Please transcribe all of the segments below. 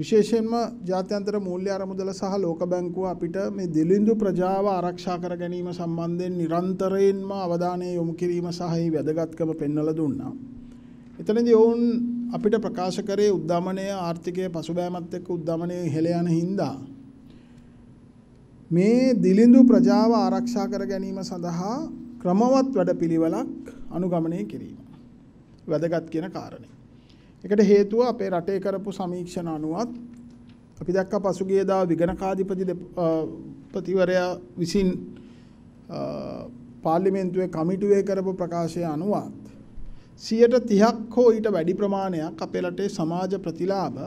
විශේෂයෙන්ම ජාත්‍යන්තර මූල්‍ය අරමුදල සහ ලෝක බැංකුව අපිට මේ දිලිඳු ප්‍රජාව ආරක්ෂා කර ගැනීම සම්බන්ධයෙන් නිරන්තරයෙන්ම අවධානය යොමු කිරීම සහ ඒ වැදගත්කම පෙන්වලා දුන්නා. එතනදී ඔවුන් අපිට ප්‍රකාශ කරේ උද්දමනය ආර්ථිකයේ පසුබෑමත් එක්ක උද්දමනය ඉහළ යන හින්දා මේ දිලිඳු ප්‍රජාව ආරක්ෂා කර ගැනීම සඳහා ක්‍රමවත් වැඩපිළිවෙලක් අනුගමනය කිරීම වැදගත් කියන කාරණේ ඒකට හේතුව අපේ රටේ කරපු සමීක්ෂණ අනුවත් අපි දැක්ක පසුගිය දා විගණකාධිපති ප්‍රතිවරයා විසින් පාර්ලිමේන්තුවේ කමිටුවේ කරපු ප්‍රකාශය අනුවත් සියයට තිහක් හෝ ඊට වැඩි ප්‍රමාණයක් අපේ රටේ සමාජ ප්‍රතිලාභ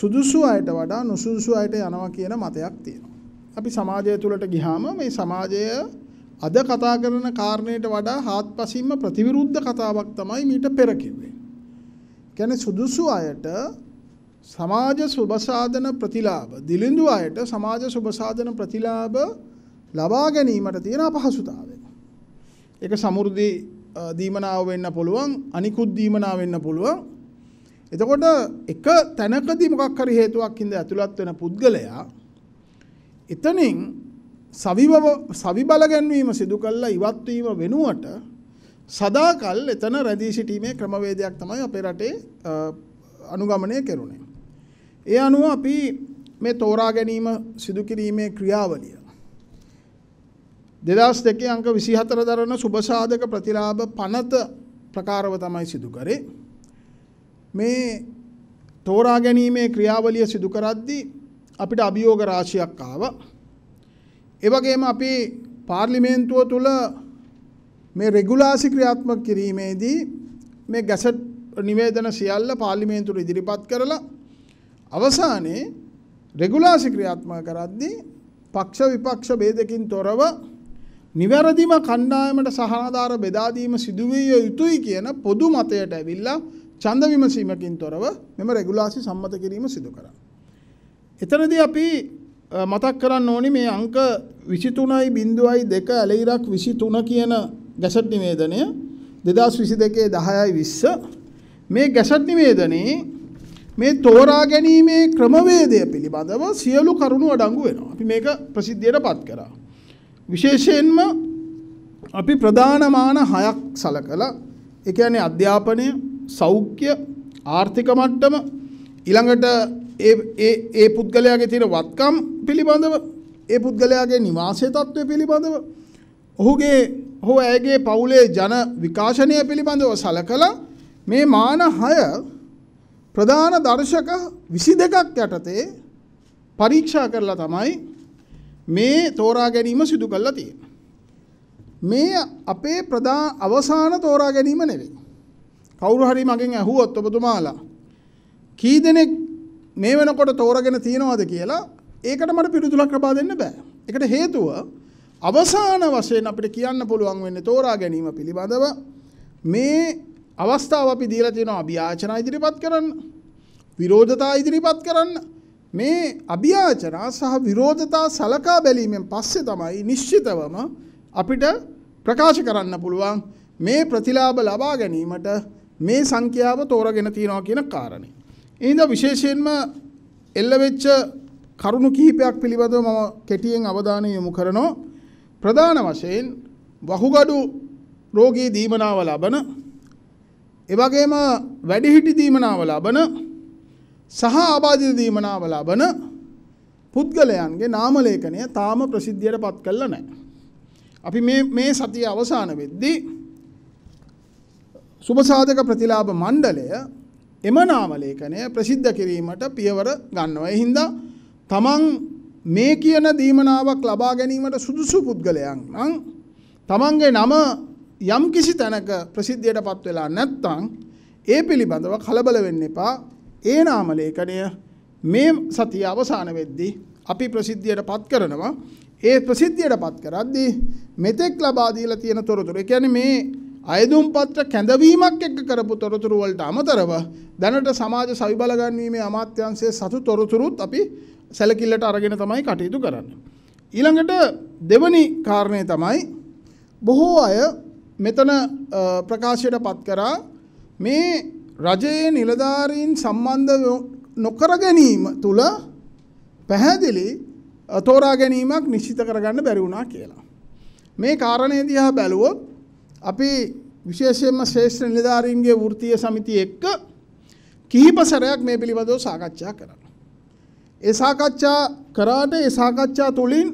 සුදුසු අයට වඩා නුසුදුසු අයට යනවා කියන මතයක් තියෙනවා. අපි සමාජය තුළට ගිහාම මේ සමාජය අද කතා කරන කාරණයට වඩා හාත්පසින්ම ප්‍රතිවිරුද්ධ කතාවක් තමයි මීට පෙර කිව්වේ. කියන්නේ සුදුසු අයට සමාජ සුබසාධන ප්‍රතිලාභ දිලිඳු අයට සමාජ සුබසාධන ප්‍රතිලාභ ලබා ගැනීමට තියෙන අපහසුතාවය. ඒක සමෘද්ධි දීමනාව වෙන්න පුළුවන් අනිකුත් දීමනාව වෙන්න පුළුවන්. එතකොට එක තැනකදී මොකක් හරි හේතුවක් ඉඳ ඇතුළත් වෙන පුද්ගලයා එතනින් සවිබව සවිබල ගැන්වීම සිදු කළා ඉවත් වීම වෙනුවට සදාකල් එතන රැඳී සිටීමේ ක්‍රමවේදයක් තමයි අපේ රටේ අනුගමනය කෙරුණේ. ඒ අනුව අපි මේ තෝරා ගැනීම සිදු කිරීමේ ක්‍රියාවලිය දෙදස් දෙකේ අංක විසිහතර දරන සුභසාධක ප්‍රතිලාභ පනත ප්‍රකාරව තමයි සිදු කරේ. මේ තෝරා ගැනීමේ ක්‍රියාවලිය සිදු කරද්දී අපිට අභියෝග රාශියක් ආව. ඒ වගේම අපි පාර්ලිමේන්තුව තුළ මේ රෙගුලාසි ක්‍රියාත්මක කිරීමේදී මේ ගැසට් නිවේදන සියල්ල පාර්ලිමේන්තුවට ඉදිරිපත් කරලා අවසානයේ රෙගුලාසි ක්‍රියාත්මක කරද්දී පක්ෂ විපක්ෂ ભેදකින් තොරව නිවැරදිම කණ්ඩායමට සහනාධාර බෙදා දීම සිදුවිය යුතුයි කියන පොදු මතයට ඇවිල්ලා ඡන්ද විමසීමකින් තොරව මෙම රෙගුලාසි සම්මත කිරීම සිදු කරා. එතනදී අපි මතක් කරන්න ඕනි මේ අංක 23.2 ඇලීරක් 23 කියන ගැසට් නිවේදනය 2022 10යි 20 මේ ගැසට් නිවේදනයේ මේ තෝරා ගැනීමේ ක්‍රමවේදය පිළිබඳව සියලු කරුණු අඩංගු වෙනවා. අපි මේක ප්‍රසිද්ධියට පත් කරා. විශේෂයෙන්ම අපි ප්‍රධානමාන හයක් සලකලා ඒ කියන්නේ අධ්‍යාපනය, සෞඛ්‍ය, ආර්ථික මට්ටම ඊළඟට ඒ ඒ ඒ පුද්ගලයාගේ තියෙන වත්කම් පිළිබඳව, ඒ පුද්ගලයාගේ නිවාසය තත්ත්වය පිළිබඳව, ඔහුගේ ඔහු ඇගේ පවුලේ ජන විකාශනය පිළිබඳව සලකලා මේ මාන හය ප්‍රධාන දර්ශක විසි දෙකක් යටතේ පරීක්ෂා කරලා තමයි මේ තෝරා ගැනීම සිදු කල්ලා තියෙන. මේ අපේ ප්‍රධා අවසාන තෝරා ගැනීම නෙවේ. කවුරු හරි මගෙන් ඇහුවොත් ඔබතුමාලා කී දෙනෙක් මේ වෙනකොට තෝරගෙන තියෙනවද කියලා ඒකට මට පිළිතුරක් ලබා දෙන්න බෑ. ඒකට හේතුව අවසාන වශයෙන් අපිට කියන්න පුළුවන් වෙන්න තෝරා ගැනීම පිළිබඳව මේ අවස්ථාව අපි දීලා තියෙනවා අභියාචනා ඉදිරිපත් කරන්න විරෝධතා ඉදිරිපත් කරන්න මේ අභියාචනා සහ විරෝධතා සලකා බැලීමෙන් පස්සේ තමයි නිශ්චිතවම අපිට ප්‍රකාශ කරන්න පුළුවන් මේ ප්‍රතිලාභ ලබා ගැනීමට මේ සංඛ්‍යාව තෝරගෙන තියෙනවා කියන කාරණේ. එහෙනම් විශේෂයෙන්ම එල්ල වෙච්ච කරුණු කිහිපයක් පිළිබඳව මම කෙටියෙන් අවධානය යොමු කරනවා. ප්‍රධාන වශයෙන් වහුගඩු රෝගී දීමනාව ලබන එවගේම වැඩිහිටි දීමනාව ලබන සහ ආබාධිත දීමනාව ලබන පුද්ගලයන්ගේ නාමලේඛනය තාම ප්‍රසිද්ධියට පත් කළා නැහැ. අපි මේ මේ සතිය අවසාන වෙද්දී සුබසාධක ප්‍රතිලාභ මණ්ඩලය එම නාමලේඛනය ප්‍රසිද්ධ කිරීමට පියවර ගන්නවා. ඒ හින්දා තමන් මේ කියන දීමනාවක් ලබා ගැනීමට සුදුසු පුද්ගලයන් නම් තමන්ගේ නම යම් කිසි තැනක ප්‍රසිද්ධියට පත් වෙලා නැත්නම් ඒ පිළිබඳව කලබල වෙන්න එපා ඒ නාම ලේඛනය මේ සතිය අවසාන වෙද්දී අපි ප්‍රසිද්ධියට පත් කරනවා ඒ ප්‍රසිද්ධියට පත් කරද්දී මෙතෙක් ලබා දීලා තියෙන තොරතුරු ඒ කියන්නේ මේ අයදුම් පත්‍ර කැඳවීමක් එක්ක කරපු තොරතුරු වලට අමතරව දැනට සමාජ සවිබල ගන්වීමේ අමාත්‍යාංශයේ සතු තොරතුරුත් අපි සැලකිල්ලට අරගෙන තමයි කටයුතු කරන්න. ඊළඟට දෙවනි කාරණය තමයි බොහෝ අය මෙතන ප්‍රකාශයට පත් කරා මේ රජයේ නිලධාරීන් සම්බන්ධ නොකර ගැනීම තුළ පැහැදිලි තෝරා ගැනීමක් නිශ්චිත කරගන්න බැරි වුණා කියලා. මේ කාරණය දිහා බැලුවොත් අපි විශේෂයෙන්ම ශ්‍රේෂ්ඨ නිලධාරීන්ගේ වෘත්තීය සමිතිය එක්ක කිහිප සැරයක් මේ පිළිබඳව සාකච්ඡා කරා. ඒ සාකච්ඡා කරාට ඒ සාකච්ඡා තුළින්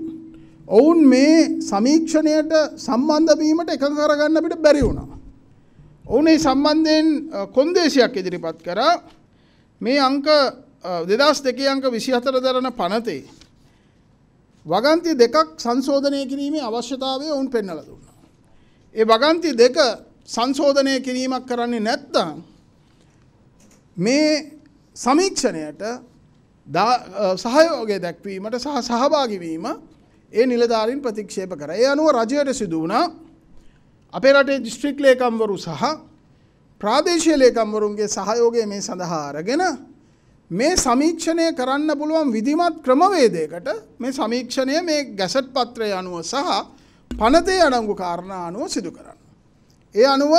ඔවුන් මේ සමීක්ෂණයට සම්බන්ධ වීමට එකඟ කරගන්න අපිට බැරි වුණා. ඔවුන් ඒ සම්බන්ධයෙන් කොන්දේශයක් ඉදිරිපත් කරා මේ අංක 2002 අංක 24 දරන පනතේ වගන්ති දෙකක් සංශෝධනය කිරීමේ අවශ්‍යතාවය ඔවුන් පෙන්වලා දුන්නා. ඒ වගන්ති දෙක සංශෝධනය කිරීමක් කරන්නේ නැත්නම් මේ සමීක්ෂණයට සහයෝගය දැක්වීමට සහ සහභාගිවීම ඒ නිලධාරින් ප්‍රතික්ෂේප කර. ඒ අනුව රජයට සිදුවන අපේ රටේ දිස්ත්‍රික් ලේකම්වරු සහ ප්‍රාදේශය ලේකම්වරුන්ගේ සහයෝගය මේ සඳහා අරගෙන මේ සමීක්ෂණය කරන්න පුළුවන් විධිමත් ක්‍රමවේදයකට මේ සමීක්ෂණය මේ ගැසට් පත්‍රය අනුව සහ පනතේ අඩංගු කාරණා අනුව සිදු කරන්න. ඒ අනුව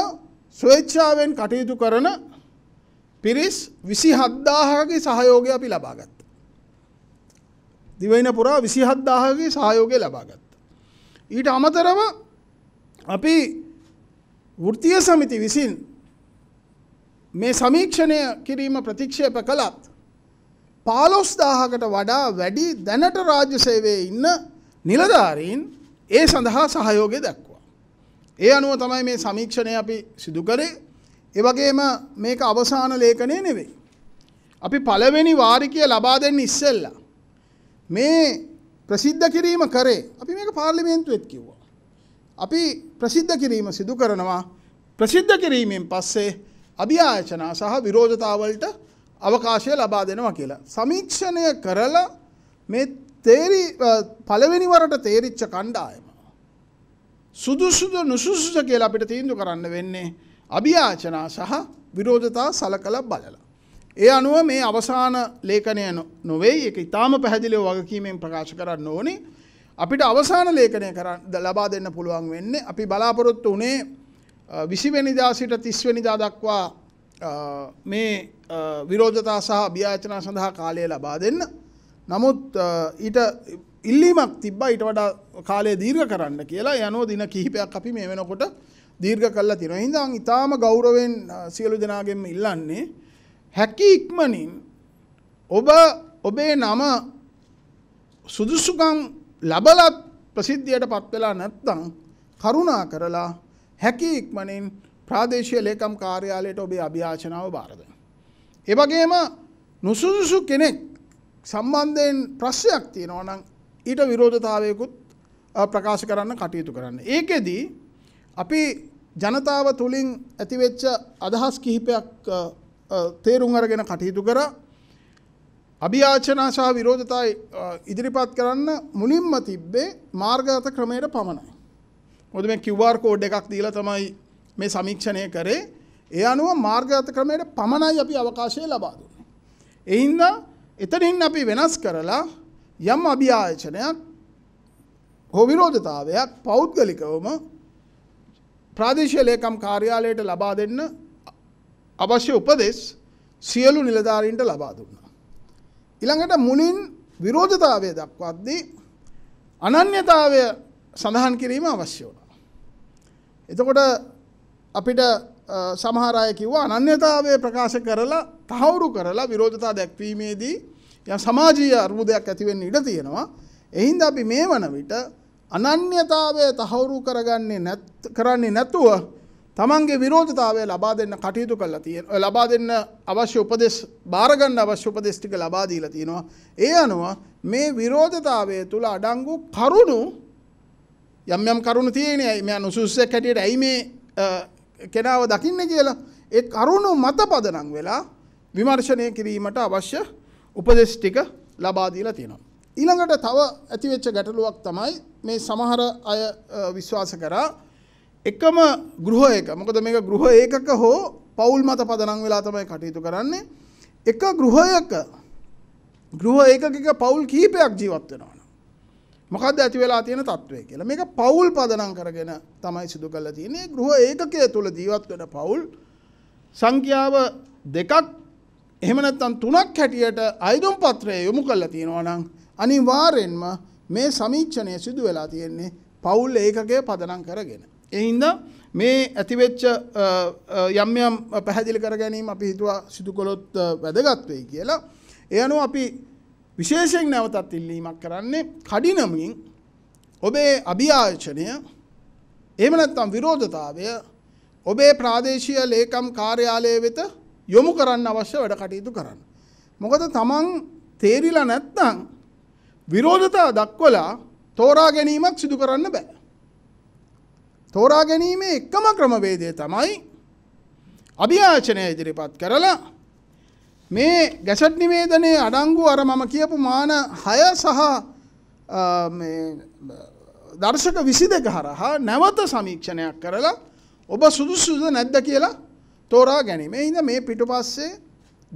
ස්වේච්ඡාවෙන් කටයුතු කරන පිරිස් විසි හද්දාහකගේ සහයෝගය අපි ලබාගත්ත. දිවයින පුරා විසිහත් දාහගේ සහයෝගය ලබාගත්ත. ඊට අමතරව අපි වෘතිය සමිති විසින් මේ සමීක්ෂණය කිරීම ප්‍රතික්ෂේප කළත් පාලොස් දාහකට වඩා වැඩි දැනට රාජ්‍ය සේවේ ඉන්න නිලධාරීන් ඒ සඳහා සහයෝගය දක්වා. ඒ අනුව තමයි මේ සමීක්ෂණය අපි සිදු කරේ එවගේම මේක අවසාන ලේඛනය නෙවෙයි. අපි පළවෙනි වාරිකය ලබා දෙන්න ඉස්සෙල්ලා මේ ප්‍රසිද්ධ කිරීම කරේ අපි මේක පාර්ලිමේන්තුවෙත් කිව්වා. අපි ප්‍රසිද්ධ කිරීම සිදු කරනවා ප්‍රසිද්ධ කිරීමෙන් පස්සේ අභ්‍යායචනා සහ විරෝධතාවලට අවකාශය ලබා දෙනවා කියලා. සමීක්ෂණය කරලා මේ තේරි පළවෙනිවරට තේරිච්ච කණ්ඩායම. සුදුසුද නුසුසුස කියලා අපිට තීන්දු කරන්න වෙන්නේ අභ්‍යාචනා සහ විරෝධතා සලකලා බලලා. ඒ අනුව මේ අවසාන ලේඛනය නොවෙයි එක ඉතාම පැහැදිලිව වගකීමෙන් ප්‍රකාශ කරන්න ඕනේ අපිට අවසාන ලේඛනය කරන්න ලබා දෙන්න පුළුවන් වෙන්නේ අපි බලාපොරොත්තු වුණේ 20 වෙනිදා සිට 30 වෙනිදා දක්වා මේ විරෝධතා සහ අභියාචනා සඳහා කාලය ලබා දෙන්න නමුත් ඊට ඉල්ලීමක් තිබ්බා ඊට වඩා කාලය දීර්ඝ කරන්න කියලා යනෝ දින කිහිපයක් අපි මේ වෙනකොට දීර්ඝ කළා තියෙනවා. හින්දා ඉතාලම ගෞරවයෙන් සියලු දෙනාගෙන්ම ඉල්ලන්නේ හැකි ඉක්මනින් ඔබ ඔබේ නම සුදුසුකම් ලබලත් ප්‍රසිද්ධියට පත් වෙලා නැත්නම් කරුණා කරලා හැකි ඉක්මනින් ප්‍රාදේශීය ලේකම් කාර්යාලයට ඔබේ අභියාචනාව බාර දෙන්න. ඒ වගේම නුසුදුසු කෙනෙක් සම්බන්ධයෙන් ප්‍රශ්නයක් තියෙනවා නම් ඊට විරෝධතාවයකුත් ප්‍රකාශ කරන්න කටයුතු කරන්න. ඒකෙදී අපි ජනතාව තුලින් ඇතිවෙච්ච අදහස් කිහිපයක් තේරුම් අරගෙන කටයුතු කර අභිආචනා සහ විරෝධතා ඉදිරිපත් කරන්න මුලින්ම තිබ්බේ මාර්ගගත ක්‍රමයට පමණයි. මොකද මේ QR කෝඩ් එකක් දීලා තමයි මේ සමීක්ෂණය කරේ. ඒ අනුව මාර්ගගත ක්‍රමයට පමණයි අපි අවකාශය ලබා දුන්නේ. ඒ හින්දා එතනින් අපි වෙනස් කරලා යම් අභිආචනයක් හෝ විරෝධතාවයක් පෞද්ගලිකවම ප්‍රාදේශීය ලේකම් කාර්යාලයට ලබා දෙන්න අවශ්‍ය උපදෙස් සියලු නිලධාරීන්ට ලබා දුන්නා. ඉළඟට මුලින් විරෝධතාවය දක්වද්දී අනන්‍යතාවය සඳහන් කිරීම අවශ්‍ය වුණා. එතකොට අපිට සමහරය කිව්ව අනන්‍යතාවය ප්‍රකාශ කරලා තහවුරු කරලා විරෝධතා දැක්වීමේදී ය සමාජීය අර්බුදයක් ඇතිවෙන්න ඉඩ තියෙනවා. එහින්ද අපි මේ වන විට අනන්‍යතාවය තහවුරු කරගන්නේ කරන්නේ නැතුව තමන්ගේ විරෝධතාවය ලබා දෙන්න කටයුතු කල්ලා තියෙන ලබා දෙන්න අවශ්‍ය උපදෙස් භාරගන්න අවශ්‍ය උපදෙස්ටික ලබාදීල තියෙනවා. ඒ අනුව මේ විරෝධතාවය තුළ අඩංගු කරුණු යම්යම් කරුණු තියෙන ඇයි මෙ නුසුස්සය කැටියට ඇයි මේ කෙනාව දකින්න කියලා ඒ කරුණු මත පදනං වෙලා විමර්ශනය කිරීමට අවශ්‍ය උපදෙස්ටික ලබාදීලා තියෙනවා. ඊළඟට තව ඇතිවෙච්ච ගැටලුවක් තමයි මේ සමහර අය විශ්වාස කරා එකම ගෘහ එක මොකද මේක ගෘහ ඒකක හෝ පවුල් මත පදනම් වෙලා තමයි කටයුතු කරන්නේ එක ගෘහයක ගෘහ ඒකක පවුල් කීපයක් ජීවත් වෙනවා මොකද ඇති වෙලා තියෙන තත්ත්වය කියලා මේක පවුල් පදනම් කරගෙන තමයි සිදු කරලා තියෙන්නේ ගෘහ ඒකකය තුල ජීවත් වෙන පවුල් සංඛ්‍යාව දෙකක් එහෙම නැත්නම් තුනක් හැටියට අයදුම් පත්‍රය යොමු කරලා තියෙනවා නම් අනිවාර්යෙන්ම මේ සමීක්ෂණය සිදු වෙලා තියෙන්නේ පවුල් ඒකකය පදනම් කරගෙන එහින්ද මේ ඇතිවෙච්ච යම් යම් පැහැදිලි කර ගැනීම අපි හිතුවා සිදු කළොත් වැදගත් වෙයි කියලා. ඒ අනුව අපි විශේෂයෙන් නැවතත් ඉල්ලීමක් කරන්නේ කඩිනමින් ඔබේ අභියාචනය එහෙම නැත්නම් විරෝධතාවය ඔබේ ප්‍රාදේශීය ලේකම් කාර්යාලය වෙත යොමු කරන්න අවශ්‍ය වැඩ කටයුතු කරන්න. මොකද තමන් තේරිලා නැත්නම් විරෝධතා දක්වලා තෝරා ගැනීමක් සිදු කරන්න බෑ. තෝරා ගැනීමේ එක්කම ක්‍රමවේදය තමයි අභ්‍යාචනය ඉදිරිපත් කරලා මේ ගැසට් නිවේදනයේ අඩංගු අර මම කියපු මාන හය සහ දර්ශක විසි දෙක හරහා නැවත සමීක්ෂණයක් කරලා ඔබ සුදුසුද නැද්ද කියලා තෝරා ගැනීම ඉද මේ පිටු පස්සේ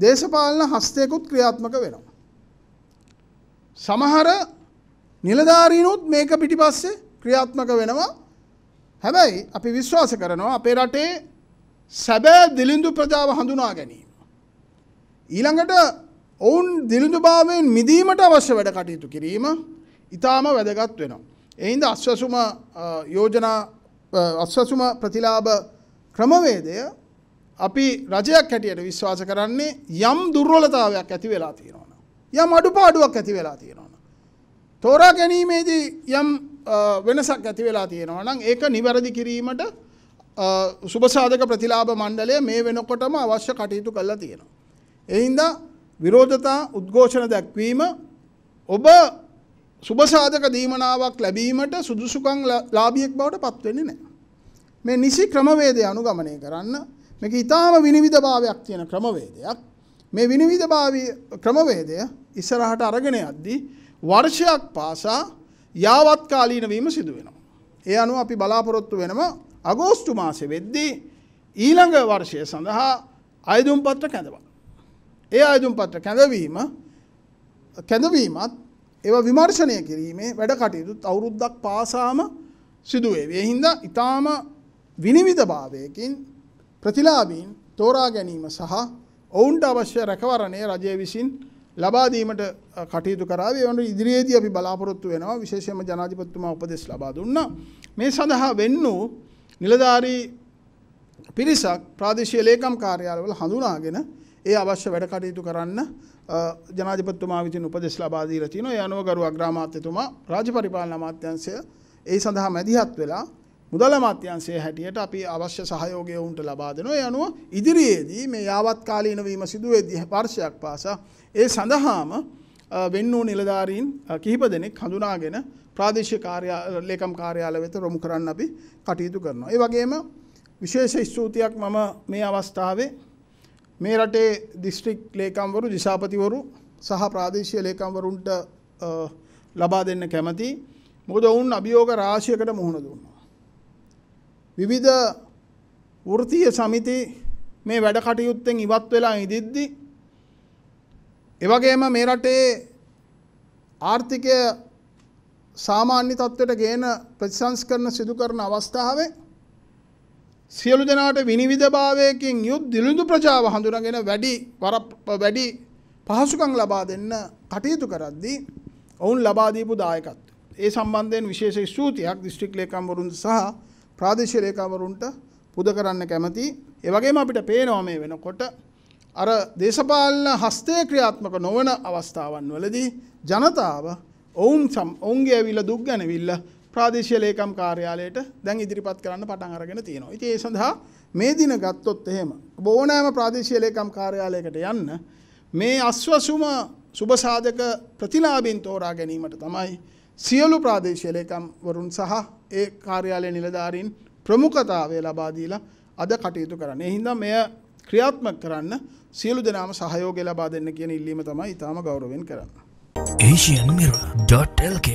දේශපාලන හස්තයකුත් ක්‍රියාත්මක වෙනවා. සමහර නිලධාරීනුත් මේක පිටි පස්සේ ක්‍රියාත්මක වෙනවා හැබැයි අපි විශ්වාස කරනවා අපේ රටේ සැබෑ දිලිඳු ප්‍රජාව හඳුනා ගැනීම. ඊළඟට ඔවුන් දිලිඳුභාවයෙන් මිදීමට අවශ්‍ය වැඩ කටයුතු කිරීම ඉතාම වැදගත් වෙනවා. එයින්ද අස්වසුම යෝජනා අස්වසුම ප්‍රතිලාභ ක්‍රමවේදය අපි රජයක් හැටියට විශ්වාස කරන්නේ යම් දුර්වලතාවයක් ඇති වෙලා තියෙනවන. යම් අඩුපාඩුවක් ඇති වෙලා තියෙනවන. තෝරා ගැනීමේදී යම් වෙනසක් ඇති වෙලා තියෙනවා නම් ඒක නිවැරදි කිරීමට සුබසාධක ප්‍රතිලාභ මණ්ඩලය මේ වෙනකොටම අවශ්‍ය කටයුතු කරලා තියෙනවා. එහින්දා විරෝධතා උද්ඝෝෂණ දැක්වීම ඔබ සුබසාධක දීමනාවක් ලැබීමට සුදුසුකම් ලාභියෙක් බවට පත් වෙන්නේ නැහැ. මේ නිසි ක්‍රමවේදය අනුගමනය කරන්න මේක ඊටාම විනිවිදභාවයක් තියෙන ක්‍රමවේදයක්. මේ විනිවිදභාවී ක්‍රමවේදය ඉස්සරහට අරගෙන යද්දී වර්ෂයක් පාසා යාවත්කාලීන වීම සිදු වෙනවා. ඒ අනුව අපි බලාපොරොත්තු වෙනම අගෝස්තු මාසෙ වෙද්දී ඊළඟ වර්ෂය සඳහා අයදුම් පත්‍ර කැඳවා. ඒ අයදුම් පත්‍ර කැඳවීම කැඳවීමත් ඒව විමර්ශනය කිරීමේ වැඩ කටයුතුත් අවුරුද්දක් පාසාම සිදුවේ. ඒ හින්දා ඊටාම විනිවිද භාවයකින් ප්‍රතිලාභීන් තෝරා ගැනීම සහ ඔවුන්ට අවශ්‍ය රැකවරණය රජය විසින් ලබා දීමට කටයුතු කරාවේ වන ඉදිරියේදී අපි බලාපොරොත්තු වෙනවා විශේෂයෙන්ම ජනාධිපතිතුමා උපදෙස් ලබා දුන්නා මේ සඳහා වෙන්නු නිලධාරී පිරිසක් ප්‍රාදේශීය ලේකම් කාර්යාලවල හඳුනාගෙන ඒ අවශ්‍ය වැඩ කටයුතු කරන්න ජනාධිපතිතුමා විසින් උපදෙස් ලබා දීලා තිනවා ඒ අනුව ගරු අග්‍රාමාත්‍යතුමා රාජ්‍ය පරිපාලන අමාත්‍යාංශය ඒ සඳහා මැදිහත් වෙලා මුදල මත්‍යන්සේ හැටියට අපි අවශ්‍ය සහයෝගය ඔවුන්ට ලබා දෙනවා ඒ අනුව ඉදිරියේදී මේ යාවත්කාලීනවීම සිදුවේදී පර්ශයක් පාසා ඒ සඳහාම වෙන් වූ නිලධාරීන් කිහිප දෙනෙක් හඳුනාගෙන ප්‍රාදේශීය කාර්යාල ලේකම් කාර්යාල වෙත රොමු කරන්න අපි කටයුතු කරනවා. ඒ වගේම විශේෂ ස්තුතියක් මම මේ අවස්ථාවේ මේ රටේ දිස්ත්‍රික් ලේකම්වරු දිසාපතිවරු සහ ප්‍රාදේශීය ලේකම්වරුන්ට ලබා දෙන්න කැමතියි. මොකද ඔවුන් අභියෝග රාශියකට මුහුණ දුන්නා. විවිධ වෘත්තීය සමිති මේ වැඩ කටයුත්තෙන් ඉවත් වෙලා ඉදිද්දි ඒ වගේම මේ රටේ ආර්ථිකය සාමාන්‍ය තත්ත්වයට ගේන ප්‍රතිසංස්කරණ සිදු කරන අවස්ථාවේ සියලු දෙනාට විනිවිදභාවයකින් යුත් දිළිඳු ප්‍රජාව හඳුනාගෙන වැඩි වර වැඩි පහසුකම් ලබා දෙන්න කටයුතු කරද්දී ඔවුන් ලබා දීපු දායකත්වය. ඒ සම්බන්ධයෙන් විශේෂ ස්තුතියක් දිස්ත්‍රික් ලේකම්වරුන් සහ ප්‍රාදේශීය රේකවරුන්ට පුද කරන්න කැමති. ඒ වගේම අපිට පේනවා මේ වෙනකොට අර දේශපාලන හස්තය ක්‍රියාත්මක නොවන අවස්ථාවන් වලදී ජනතාව ඔවුන් සම් ඔවුන්ගේ ඇවිල්ලා දුක් ගැනවිල්ල ප්‍රාදේශීය ලේකම් කාර්යාලයට දැන් ඉදිරිපත් කරන්න පටන් අරගෙන තියෙනවා. ඉතින් ඒ සඳහා මේ දින ගත්තොත් එහෙම ඕනෑම ප්‍රාදේශීය ලේකම් කාර්යාලයකට යන්න මේ අස්වසුම සුබ සාධක ප්‍රතිලාභින් තෝරා ගැනීමට තමයි සියලු ප්‍රාදේශීය ලේකම්වරුන් සහ ඒ කාර්යාලය නිලධාරීන් ප්‍රමුඛතාවය ලබා දීලා අද කටයුතු කරන්න. එහින්දා මෙය ක්‍රියාත්මක කරන්න සියලු දෙනාම සහයෝගය ලබා දෙන්න කියන ඉල්ලීම තමයි ඉතාම ගෞරවෙන් කරන්න. asianmirror.lk